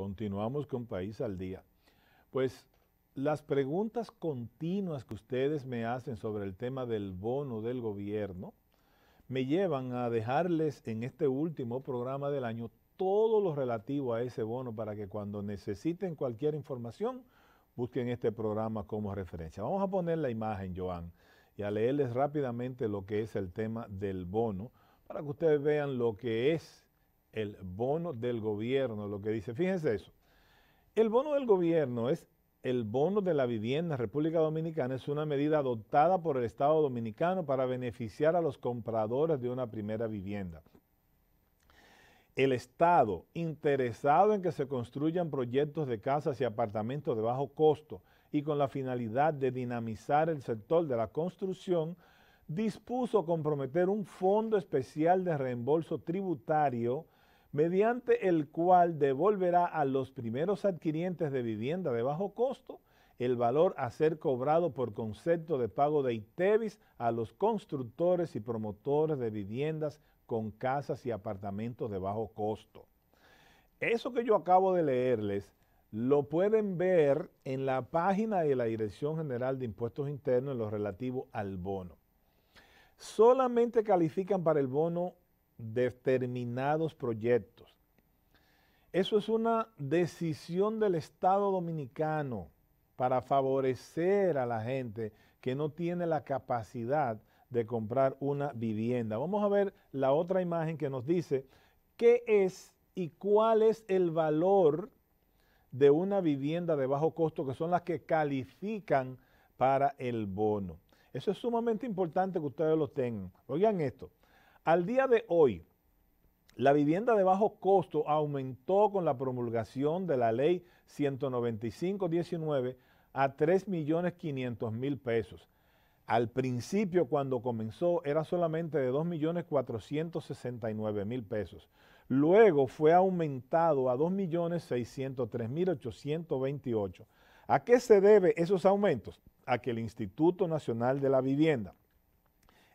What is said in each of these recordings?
Continuamos con País al Día. Pues las preguntas continuas que ustedes me hacen sobre el tema del bono del gobierno me llevan a dejarles en este último programa del año todo lo relativo a ese bono para que cuando necesiten cualquier información busquen este programa como referencia. Vamos a poner la imagen, Joan, y a leerles rápidamente lo que es el tema del bono para que ustedes vean lo que es el bono del gobierno, lo que dice, fíjense eso, el bono del gobierno es el bono de la vivienda en República Dominicana, es una medida adoptada por el Estado Dominicano para beneficiar a los compradores de una primera vivienda. El Estado, interesado en que se construyan proyectos de casas y apartamentos de bajo costo y con la finalidad de dinamizar el sector de la construcción, dispuso comprometer un fondo especial de reembolso tributario mediante el cual devolverá a los primeros adquirientes de vivienda de bajo costo el valor a ser cobrado por concepto de pago de ITEVIS a los constructores y promotores de viviendas con casas y apartamentos de bajo costo. Eso que yo acabo de leerles lo pueden ver en la página de la Dirección General de Impuestos Internos en lo relativo al bono. Solamente califican para el bono determinados proyectos. Eso es una decisión del Estado dominicano para favorecer a la gente que no tiene la capacidad de comprar una vivienda. Vamos a ver la otra imagen que nos dice qué es y cuál es el valor de una vivienda de bajo costo, que son las que califican para el bono. Eso es sumamente importante que ustedes lo tengan. Oigan esto, al día de hoy, la vivienda de bajo costo aumentó con la promulgación de la ley 195-19 a 3.500.000 pesos. Al principio, cuando comenzó, era solamente de 2.469.000 pesos. Luego fue aumentado a 2.603.828. ¿A qué se debe esos aumentos? A que el Instituto Nacional de la Vivienda,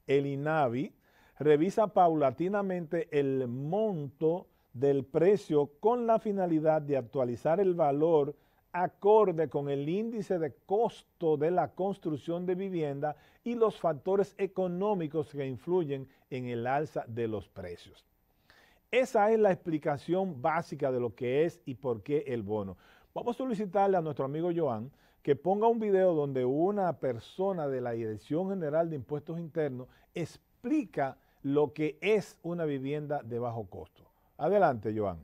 el INAVI, revisa paulatinamente el monto del precio con la finalidad de actualizar el valor acorde con el índice de costo de la construcción de vivienda y los factores económicos que influyen en el alza de los precios. Esa es la explicación básica de lo que es y por qué el bono. Vamos a solicitarle a nuestro amigo Joan que ponga un video donde una persona de la Dirección General de Impuestos Internos explica lo que es una vivienda de bajo costo. Adelante, Joan.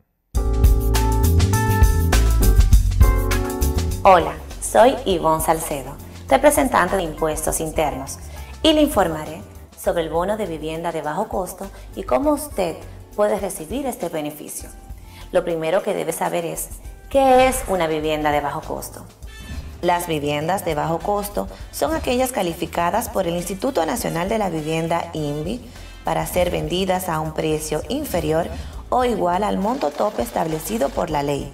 Hola, soy Ivonne Salcedo, representante de Impuestos Internos, y le informaré sobre el bono de vivienda de bajo costo y cómo usted puede recibir este beneficio. Lo primero que debe saber es, ¿qué es una vivienda de bajo costo? Las viviendas de bajo costo son aquellas calificadas por el Instituto Nacional de la Vivienda INVI para ser vendidas a un precio inferior o igual al monto tope establecido por la ley,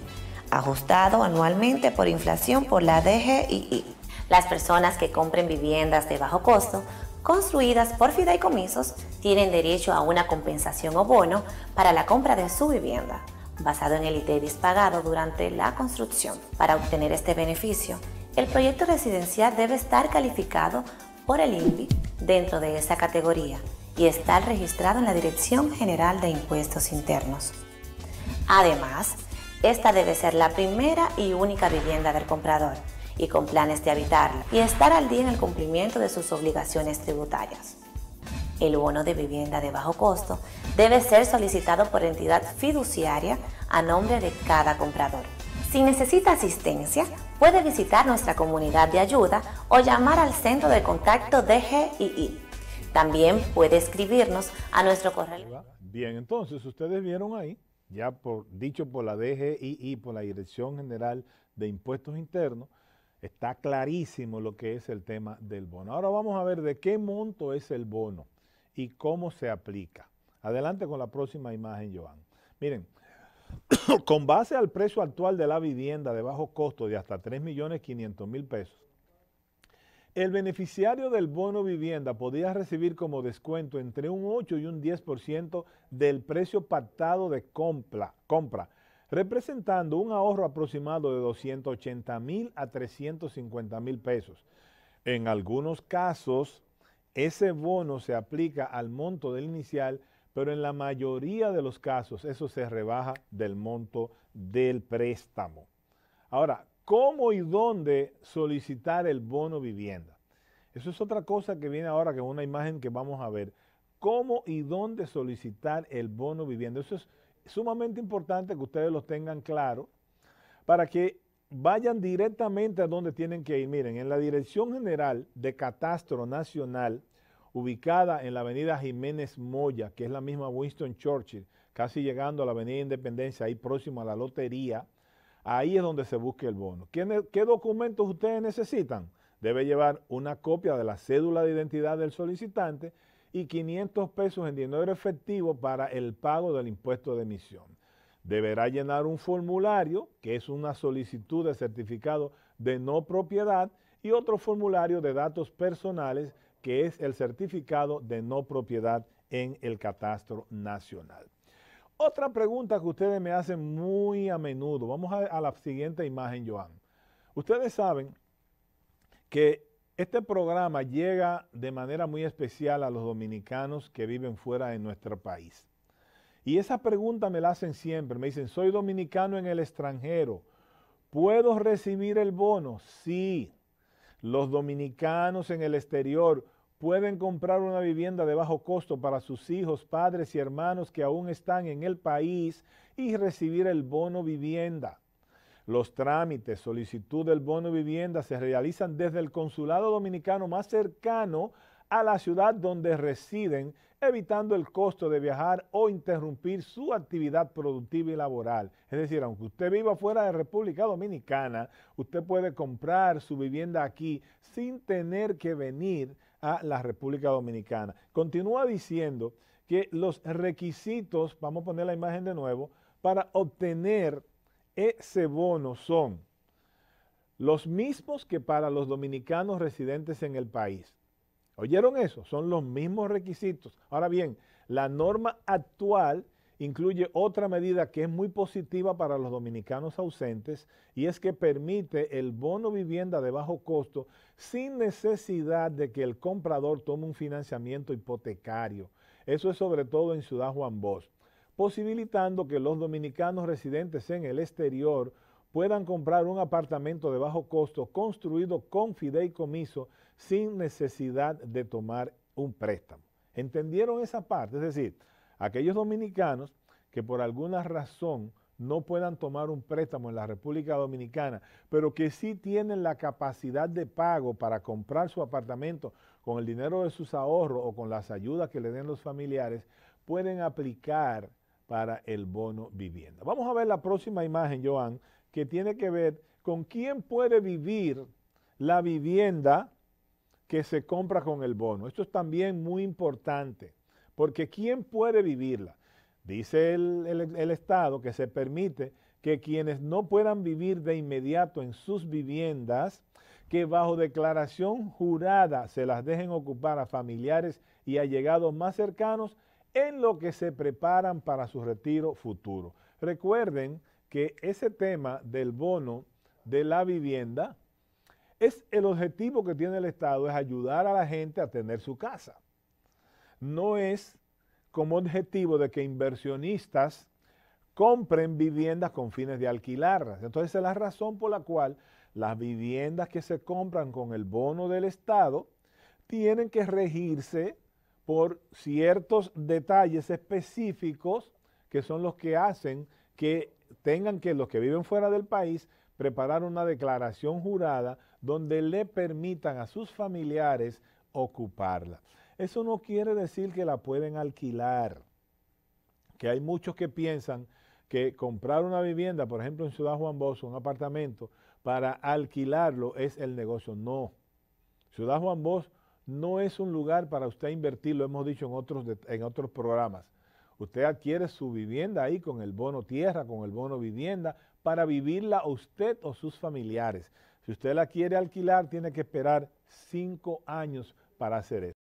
ajustado anualmente por inflación por la DGII. Las personas que compren viviendas de bajo costo construidas por fideicomisos tienen derecho a una compensación o bono para la compra de su vivienda, basado en el iteris pagado durante la construcción. Para obtener este beneficio, el proyecto residencial debe estar calificado por el INVI dentro de esa categoría y está registrado en la Dirección General de Impuestos Internos. Además, esta debe ser la primera y única vivienda del comprador y con planes de habitarla y estar al día en el cumplimiento de sus obligaciones tributarias. El bono de vivienda de bajo costo debe ser solicitado por entidad fiduciaria a nombre de cada comprador. Si necesita asistencia, puede visitar nuestra comunidad de ayuda o llamar al centro de contacto DGII. También puede escribirnos a nuestro correo. Bien, entonces ustedes vieron ahí, ya dicho por la y por la Dirección General de Impuestos Internos, está clarísimo lo que es el tema del bono. Ahora vamos a ver de qué monto es el bono y cómo se aplica. Adelante con la próxima imagen, Joan. Miren, con base al precio actual de la vivienda de bajo costo de hasta 3.500.000 pesos, el beneficiario del bono vivienda podía recibir como descuento entre un 8 y un 10% del precio pactado de compra, representando un ahorro aproximado de 280 mil a 350 mil pesos. En algunos casos, ese bono se aplica al monto del inicial, pero en la mayoría de los casos eso se rebaja del monto del préstamo. Ahora, cómo y dónde solicitar el bono vivienda. Eso es otra cosa que viene ahora, que es una imagen que vamos a ver. Cómo y dónde solicitar el bono vivienda. Eso es sumamente importante que ustedes lo tengan claro para que vayan directamente a donde tienen que ir. Miren, en la Dirección General de Catastro Nacional, ubicada en la avenida Jiménez Moya, que es la misma Winston Churchill, casi llegando a la avenida Independencia, ahí próximo a la lotería, Ahí es donde se busque el bono. ¿Qué, ¿Qué, documentos ustedes necesitan? Debe llevar una copia de la cédula de identidad del solicitante y 500 pesos en dinero efectivo para el pago del impuesto de emisión. Deberá llenar un formulario, que es una solicitud de certificado de no propiedad, y otro formulario de datos personales, que es el certificado de no propiedad en el catastro nacional. Otra pregunta que ustedes me hacen muy a menudo. Vamos a, la siguiente imagen, Joan. Ustedes saben que este programa llega de manera muy especial a los dominicanos que viven fuera de nuestro país. Y esa pregunta me la hacen siempre. Me dicen, soy dominicano en el extranjero. ¿Puedo recibir el bono? Sí. Los dominicanos en el exterior pueden comprar una vivienda de bajo costo para sus hijos, padres y hermanos que aún están en el país y recibir el bono vivienda. Los trámites, solicitud del bono vivienda se realizan desde el consulado dominicano más cercano a la ciudad donde residen, evitando el costo de viajar o interrumpir su actividad productiva y laboral. Es decir, aunque usted viva fuera de República Dominicana, usted puede comprar su vivienda aquí sin tener que venir a la República Dominicana. Continúa diciendo que los requisitos, vamos a poner la imagen de nuevo, para obtener ese bono son los mismos que para los dominicanos residentes en el país. ¿Oyeron eso? Son los mismos requisitos. Ahora bien, la norma actual incluye otra medida que es muy positiva para los dominicanos ausentes y es que permite el bono vivienda de bajo costo sin necesidad de que el comprador tome un financiamiento hipotecario. Eso es sobre todo en Ciudad Juan Bosch, posibilitando que los dominicanos residentes en el exterior puedan comprar un apartamento de bajo costo construido con fideicomiso sin necesidad de tomar un préstamo. ¿Entendieron esa parte? Es decir, aquellos dominicanos que por alguna razón no puedan tomar un préstamo en la República Dominicana, pero que sí tienen la capacidad de pago para comprar su apartamento con el dinero de sus ahorros o con las ayudas que le den los familiares, pueden aplicar para el bono vivienda. Vamos a ver la próxima imagen, Joan, que tiene que ver con quién puede vivir la vivienda que se compra con el bono. Esto es también muy importante porque ¿quién puede vivirla? Dice el, Estado que se permite que quienes no puedan vivir de inmediato en sus viviendas, que bajo declaración jurada se las dejen ocupar a familiares y allegados más cercanos en lo que se preparan para su retiro futuro. Recuerden que ese tema del bono de la vivienda es el objetivo que tiene el Estado, es ayudar a la gente a tener su casa no es como objetivo de que inversionistas compren viviendas con fines de alquilarlas. Entonces, es la razón por la cual las viviendas que se compran con el bono del Estado tienen que regirse por ciertos detalles específicos que son los que hacen que tengan que los que viven fuera del país preparar una declaración jurada donde le permitan a sus familiares ocuparla. Eso no quiere decir que la pueden alquilar, que hay muchos que piensan que comprar una vivienda, por ejemplo en Ciudad Juan Bosch, un apartamento, para alquilarlo es el negocio. No. Ciudad Juan Bosch no es un lugar para usted invertir, lo hemos dicho en otros, en otros programas. Usted adquiere su vivienda ahí con el bono tierra, con el bono vivienda, para vivirla usted o sus familiares. Si usted la quiere alquilar, tiene que esperar cinco años para hacer eso.